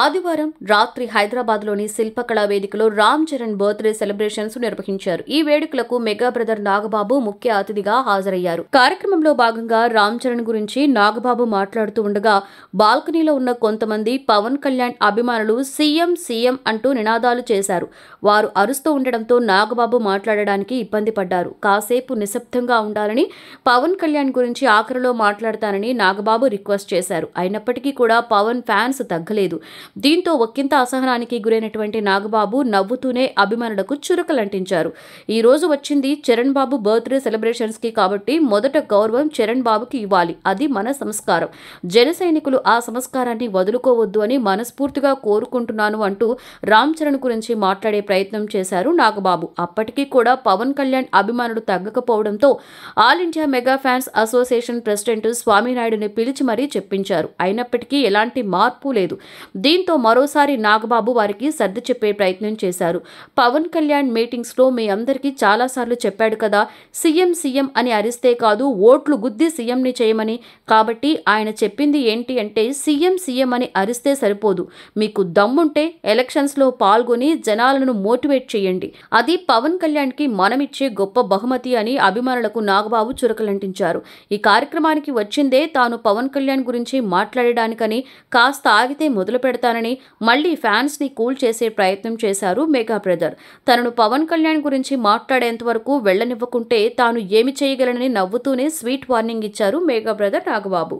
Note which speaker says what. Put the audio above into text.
Speaker 1: ఆదివారం రాత్రి హైదరాబాద్లోని శిల్పకళా వేదికలో రామ్ చరణ్ బర్త్డే సెలబ్రేషన్స్ నిర్వహించారు ఈ వేడుకలకు మెగా బ్రదర్ నాగబాబు ముఖ్య అతిథిగా హాజరయ్యారు కార్యక్రమంలో భాగంగా రామ్ చరణ్ గురించి నాగబాబు మాట్లాడుతూ ఉండగా బాల్కనీలో ఉన్న కొంతమంది పవన్ కళ్యాణ్ అభిమానులు సీఎం సీఎం అంటూ నినాదాలు చేశారు వారు అరుస్తూ ఉండడంతో నాగబాబు మాట్లాడడానికి ఇబ్బంది పడ్డారు కాసేపు నిశ్శబ్దంగా ఉండాలని పవన్ కళ్యాణ్ గురించి ఆఖరిలో మాట్లాడతానని నాగబాబు రిక్వెస్ట్ చేశారు అయినప్పటికీ కూడా పవన్ ఫ్యాన్స్ తగ్గలేదు దీంతో ఒక్కింత అసహనానికి గురైనటువంటి నాగబాబు నవ్వుతూనే అభిమానులకు చురుకలంటించారు ఈ రోజు వచ్చింది చరణ్ బాబు బర్త్డే సెలబ్రేషన్స్ కి కాబట్టి మొదట గౌరవం చరణ్ బాబుకి ఇవ్వాలి అది మన సంస్కారం జన సైనికులు ఆ సంస్కారాన్ని వదులుకోవద్దు అని మనస్ఫూర్తిగా కోరుకుంటున్నాను అంటూ రామ్ చరణ్ గురించి మాట్లాడే ప్రయత్నం చేశారు నాగబాబు అప్పటికీ కూడా పవన్ కళ్యాణ్ అభిమానులు తగ్గకపోవడంతో all India mega fans association president స్వామినాయుడుని పిలిచి మరీ చెప్పించారు అయినప్పటికీ ఎలాంటి మార్పు లేదు దీంతో మరోసారి నాగబాబు వారికి సర్ది చెప్పే ప్రయత్నం చేశారు పవన్ కళ్యాణ్ మీటింగ్స్లో మీ అందరికీ చాలాసార్లు చెప్పాడు కదా సీఎం సీఎం అని అరిస్తే కాదు ఓట్లు గుద్ది సీఎంని చేయమని కాబట్టి ఆయన చెప్పింది ఏంటి అంటే సీఎం సీఎం అని అరిస్తే సరిపోదు మీకు దమ్ముంటే ఎలక్షన్స్లో పాల్గొని జనాలను మోటివేట్ చేయండి అది పవన్ కళ్యాణ్కి మనమిచ్చే గొప్ప బహుమతి అని అభిమానులకు నాగబాబు చురకలంటించారు ఈ కార్యక్రమానికి వచ్చిందే తాను పవన్ కళ్యాణ్ గురించి మాట్లాడడానికని కాస్త ఆగితే మొదలు పెడతాను పెడతానని మళ్లీ ఫ్యాన్స్ని కూల్ చేసే ప్రయత్నం చేశారు మెగా బ్రదర్ తనను పవన్ కళ్యాణ్ గురించి మాట్లాడేంత వరకు వెళ్లనివ్వకుంటే తాను ఏమి చేయగలనని నవ్వుతూనే స్వీట్ వార్నింగ్ ఇచ్చారు మెగా బ్రదర్ నాగబాబు